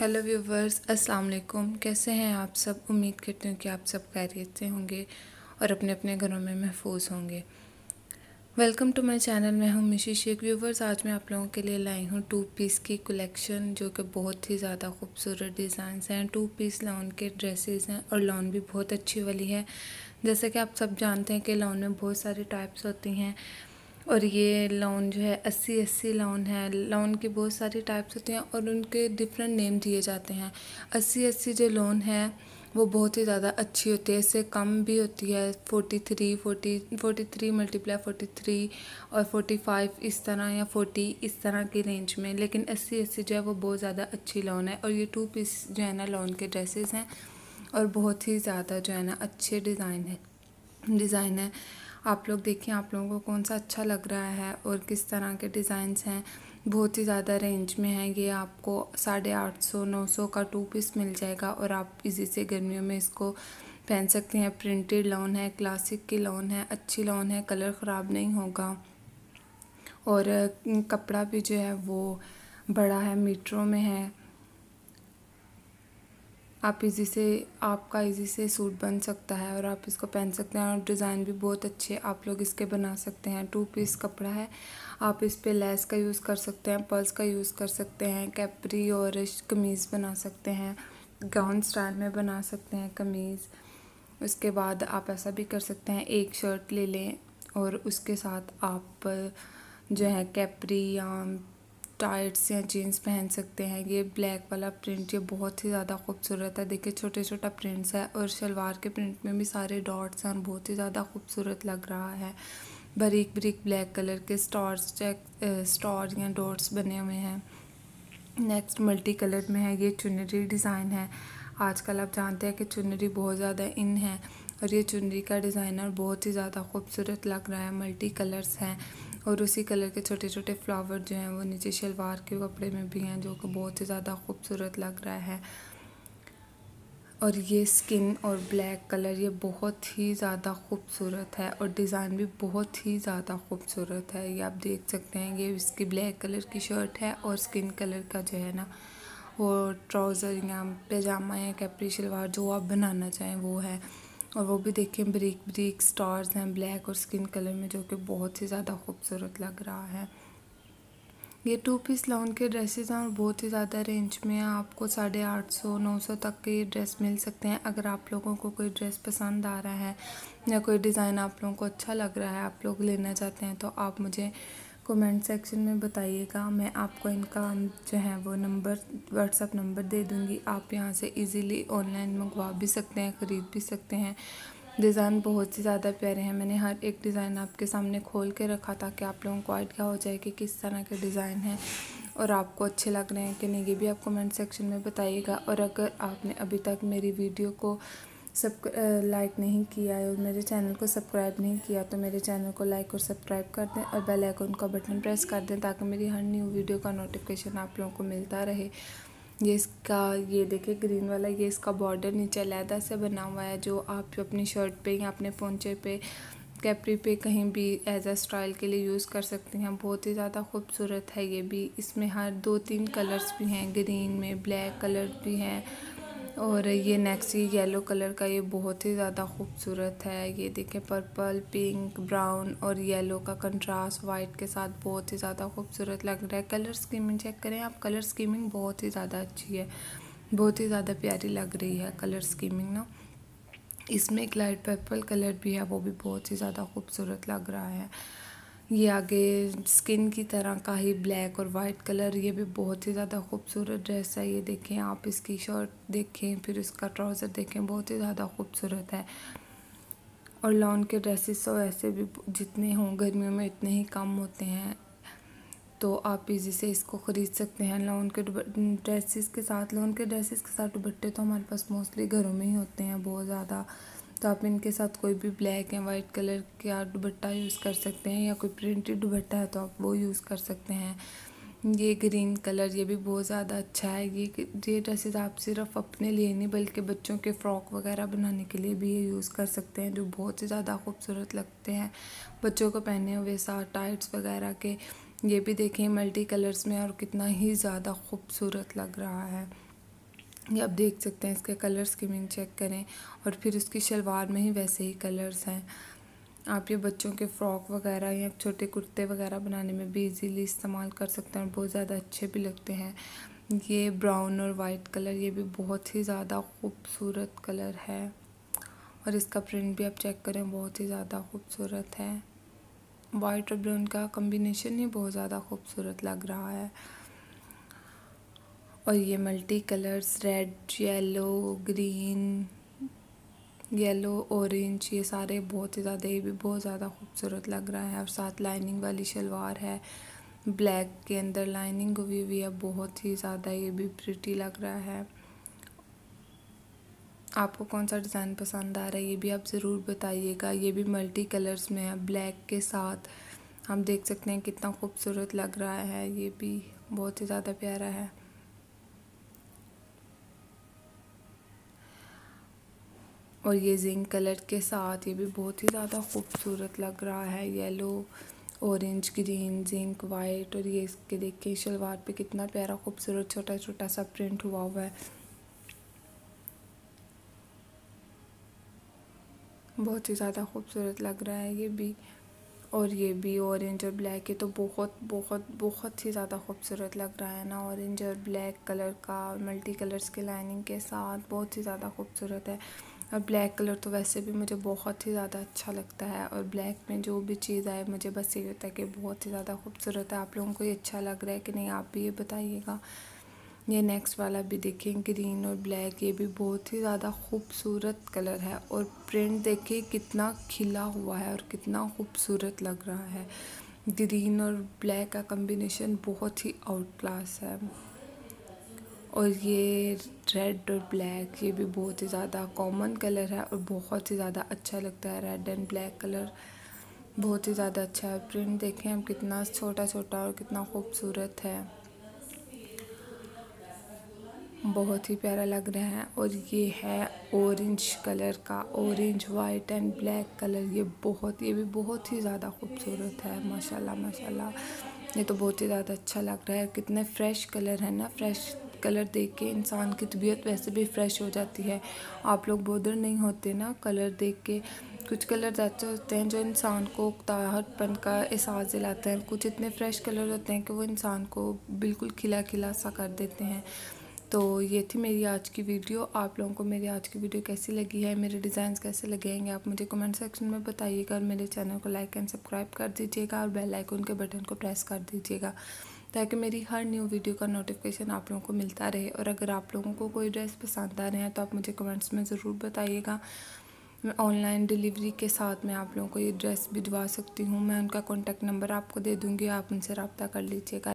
hello viewers अस्सलाम वालेकुम कैसे हैं आप सब उम्मीद करती हूँ कि आप सब खैरियत से होंगे और अपने अपने घरों में महफूज होंगे वेलकम टू माय चैनल मैं हूँ मिशी शेख व्यूवर्स आज मैं आप लोगों के लिए लाई हूँ टू पीस की कलेक्शन जो कि बहुत ही ज़्यादा खूबसूरत डिज़ाइन हैं टू पीस लॉन के ड्रेसेस हैं और लॉन भी बहुत अच्छी वाली है जैसे कि आप सब जानते हैं कि लॉन में बहुत सारी टाइप्स होती हैं और ये लोन जो है अस्सी अस्सी लोन है लोन के बहुत सारे टाइप्स होते हैं और उनके डिफरेंट नेम दिए जाते हैं अस्सी अस्सी जो लोन है वो बहुत ही ज़्यादा अच्छी होती है इससे कम भी होती है forty three forty forty three multiply forty three और फोर्टी फाइव इस तरह या फोर्टी इस तरह की रेंज में लेकिन अस्सी अस्सी जो है वो बहुत ज़्यादा अच्छी लोन है और ये टू पीस जो है ना लोन के ड्रेसेस हैं और बहुत ही ज़्यादा जो है ना अच्छे डिज़ाइन है डिज़ाइन है आप लोग देखिए आप लोगों को कौन सा अच्छा लग रहा है और किस तरह के डिज़ाइंस हैं बहुत ही ज़्यादा रेंज में है ये आपको साढ़े आठ सौ नौ सौ का टू पीस मिल जाएगा और आप इसी से गर्मियों में इसको पहन सकते हैं प्रिंटेड लॉन है क्लासिक की लॉन है अच्छी लॉन है कलर ख़राब नहीं होगा और कपड़ा भी जो है वो बड़ा है मीटरों में है आप इज़ी से आपका इज़ी से सूट बन सकता है और आप इसको पहन सकते हैं और डिज़ाइन भी बहुत अच्छे आप लोग इसके बना सकते हैं टू पीस कपड़ा है आप इस पर लेस का यूज़ कर सकते हैं पर्ल्स का यूज़ कर सकते हैं कैपरी और कमीज़ बना सकते हैं गाउन स्टाइल में बना सकते हैं कमीज़ उसके बाद आप ऐसा भी कर सकते हैं एक शर्ट ले लें और उसके साथ आप जो है कैपरी या टाइट्स या जीन्स पहन सकते हैं ये ब्लैक वाला प्रिंट ये बहुत ही ज़्यादा खूबसूरत है देखिए छोटे छोटा प्रिंट्स है और शलवार के प्रिंट में भी सारे डॉट्स हैं बहुत ही ज़्यादा खूबसूरत लग रहा है बरीक बरीक ब्लैक कलर के स्टार्स चेक स्टार या डॉट्स बने हुए हैं नेक्स्ट मल्टी कलर में है ये चुनरी डिज़ाइन है आजकल आप जानते हैं कि चुनरी बहुत ज़्यादा इन है और ये चुनरी का डिज़ाइनर बहुत ही ज़्यादा खूबसूरत लग रहा है मल्टी कलर्स हैं और उसी कलर के छोटे छोटे फ्लावर जो हैं वो नीचे शलवार के कपड़े में भी हैं जो कि बहुत ही ज़्यादा खूबसूरत लग रहा है और ये स्किन और ब्लैक कलर ये बहुत ही ज़्यादा खूबसूरत है और डिज़ाइन भी बहुत ही ज़्यादा खूबसूरत है ये आप देख सकते हैं ये इसकी ब्लैक कलर की शर्ट है और स्किन कलर का जो है ना वो ट्राउज़र या पैजामा या कैपरी शलवार जो आप बनाना चाहें वो है और वो भी देखिए ब्रीक ब्रीक स्टार्स हैं ब्लैक और स्किन कलर में जो कि बहुत ही ज़्यादा खूबसूरत लग रहा है ये टू पीस लॉन के ड्रेसेस हैं और बहुत ही ज़्यादा रेंज में हैं आपको साढ़े आठ सौ नौ सौ तक के ये ड्रेस मिल सकते हैं अगर आप लोगों को कोई ड्रेस पसंद आ रहा है या कोई डिज़ाइन आप लोगों को अच्छा लग रहा है आप लोग लेना चाहते हैं तो आप मुझे कमेंट सेक्शन में बताइएगा मैं आपको इनका जो है वो नंबर व्हाट्सअप नंबर दे दूँगी आप यहाँ से इजीली ऑनलाइन मंगवा भी सकते हैं ख़रीद भी सकते हैं डिज़ाइन बहुत ही ज़्यादा प्यारे हैं मैंने हर एक डिज़ाइन आपके सामने खोल के रखा था कि आप लोगों को आइडिया हो जाए कि किस तरह के डिज़ाइन हैं और आपको अच्छे लग रहे हैं कि नहीं ये भी आप कमेंट सेक्शन में बताइएगा और अगर आपने अभी तक मेरी वीडियो को सब लाइक नहीं किया है और मेरे चैनल को सब्सक्राइब नहीं किया तो मेरे चैनल को लाइक और सब्सक्राइब कर दें और बेल आइकन का बटन प्रेस कर दें ताकि मेरी हर न्यू वीडियो का नोटिफिकेशन आप लोगों को मिलता रहे ये इसका ये देखिए ग्रीन वाला ये इसका बॉर्डर नीचे लैदा से बना हुआ है जो आप अपनी शर्ट पर या अपने पोंचे पे कैपरी पे कहीं भी एज आ स्टाइल के लिए यूज़ कर सकते हैं बहुत ही ज़्यादा खूबसूरत है ये भी इसमें हर दो तीन कलर्स भी हैं ग्रीन में ब्लैक कलर भी हैं और ये नेक्स्ट ये येलो कलर का ये बहुत ही ज़्यादा खूबसूरत है ये देखें पर्पल पिंक ब्राउन और येलो का कंट्रास्ट वाइट के साथ बहुत ही ज़्यादा खूबसूरत लग रहा है कलर स्कीमिंग चेक करें आप कलर स्कीमिंग बहुत ही ज़्यादा अच्छी है बहुत ही ज़्यादा प्यारी लग रही है कलर स्कीमिंग ना इसमें एक लाइट पर्पल कलर भी है वो भी बहुत ही ज़्यादा खूबसूरत लग रहा है ये आगे स्किन की तरह का ही ब्लैक और वाइट कलर ये भी बहुत ही ज़्यादा खूबसूरत ड्रेस है ये देखें आप इसकी शर्ट देखें फिर इसका ट्राउज़र देखें बहुत ही ज़्यादा खूबसूरत है और लॉन के ड्रेसेस तो ऐसे भी जितने हों गर्मियों में इतने ही कम होते हैं तो आप इजी से इसको ख़रीद सकते हैं लॉन के ड्रेसेस के साथ लॉन के ड्रेसेस के साथ दुबट्टे तो हमारे पास मोस्टली घरों में ही होते हैं बहुत ज़्यादा तो आप इनके साथ कोई भी ब्लैक एंड वाइट कलर का दुबट्टा यूज़ कर सकते हैं या कोई प्रिंटेड दुबट्टा है तो आप वो यूज़ कर सकते हैं ये ग्रीन कलर ये भी बहुत ज़्यादा अच्छा है ये ये ड्रेसेस आप सिर्फ अपने लिए नहीं बल्कि बच्चों के फ़्रॉक वगैरह बनाने के लिए भी ये यूज़ कर सकते हैं जो बहुत ही ज़्यादा खूबसूरत लगते हैं बच्चों को पहने हुए साथ टाइट्स वगैरह के ये भी देखें मल्टी कलर्स में और कितना ही ज़्यादा खूबसूरत लग रहा है ये आप देख सकते हैं इसके कलर स्कीमिंग चेक करें और फिर उसकी शलवार में ही वैसे ही कलर्स हैं आप ये बच्चों के फ्रॉक वगैरह या छोटे कुर्ते वगैरह बनाने में भी इजीली इस्तेमाल कर सकते हैं और बहुत ज़्यादा अच्छे भी लगते हैं ये ब्राउन और वाइट कलर ये भी बहुत ही ज़्यादा खूबसूरत कलर है और इसका प्रिंट भी आप चेक करें बहुत ही ज़्यादा खूबसूरत है वाइट और ब्राउन का कम्बिनेशन ही बहुत ज़्यादा खूबसूरत लग रहा है और ये multi colours red yellow green yellow orange ये सारे बहुत ही ज़्यादा ये भी बहुत ज़्यादा खूबसूरत लग रहा है और साथ लाइनिंग वाली शलवार है ब्लैक के अंदर लाइनिंग हुई हुई है बहुत ही ज़्यादा ये भी प्रिटी लग रहा है आपको कौन सा डिज़ाइन पसंद आ रहा है ये भी आप ज़रूर बताइएगा ये भी मल्टी कलर्स में है ब्लैक के साथ हम देख सकते हैं कितना खूबसूरत लग रहा है ये भी बहुत ही ज़्यादा प्यारा है और ये जिंक कलर के साथ ये भी बहुत ही ज़्यादा खूबसूरत लग रहा है yellow orange green zinc white और ये इसके देखिए शलवार पे कितना प्यारा खूबसूरत छोटा छोटा सा प्रिंट हुआ हुआ है बहुत ही ज़्यादा खूबसूरत लग रहा है ये भी और ये भी ऑरेंज और ब्लैक ये तो बहुत बहुत बहुत ही ज़्यादा खूबसूरत लग रहा है ना ऑरेंज और ब्लैक कलर का मल्टी कलर्स के लाइनिंग के साथ बहुत ही ज़्यादा खूबसूरत है और ब्लैक कलर तो वैसे भी मुझे बहुत ही ज़्यादा अच्छा लगता है और ब्लैक में जो भी चीज़ आए मुझे बस ये होता है कि बहुत ही ज़्यादा खूबसूरत है आप लोगों को ये अच्छा लग रहा है कि नहीं आप भी ये बताइएगा ये नेक्स्ट वाला भी देखें ग्रीन और ब्लैक ये भी बहुत ही ज़्यादा खूबसूरत कलर है और प्रिंट देखिए कितना खिला हुआ है और कितना खूबसूरत लग रहा है ग्रीन और ब्लैक का कम्बिनेशन बहुत ही आउट क्लास है और ये रेड और ब्लैक ये भी बहुत ही ज़्यादा कॉमन कलर है और बहुत ही ज़्यादा अच्छा लगता है रेड एंड ब्लैक कलर बहुत ही ज़्यादा अच्छा है प्रिंट देखें हम कितना छोटा छोटा और कितना खूबसूरत है बहुत ही प्यारा लग रहा है और ये है ऑरेंज कलर का orange white and black colour ये बहुत ये भी बहुत ही ज़्यादा खूबसूरत है माशाल्लाह माशाल्लाह ये तो बहुत ही ज़्यादा अच्छा लग रहा है कितने फ्रेश कलर है ना फ्रेश कलर देख के इंसान की तबीयत वैसे भी फ्रेश हो जाती है आप लोग बोधर नहीं होते ना कलर देख के कुछ कलर ऐसे होते हैं जो इंसान को ताहटपन का एहसास दिलाते हैं कुछ इतने फ्रेश कलर होते हैं कि वो इंसान को बिल्कुल खिला खिला सा कर देते हैं तो ये थी मेरी आज की वीडियो आप लोगों को मेरी आज की वीडियो कैसी लगी है मेरे डिज़ाइन कैसे लगेंगे आप मुझे कमेंट सेक्शन में बताइएगा और मेरे चैनल को लाइक एंड सब्सक्राइब कर दीजिएगा और बेल आइकन के बटन को प्रेस कर दीजिएगा ताकि मेरी हर न्यू वीडियो का नोटिफिकेशन आप लोगों को मिलता रहे और अगर आप लोगों को कोई ड्रेस पसंद आ रहे हैं तो आप मुझे कमेंट्स में ज़रूर बताइएगा मैं ऑनलाइन डिलीवरी के साथ मैं आप लोगों को ये ड्रेस भिजवा सकती हूँ मैं उनका कॉन्टैक्ट नंबर आपको दे दूँगी आप उनसे रबता कर लीजिएगा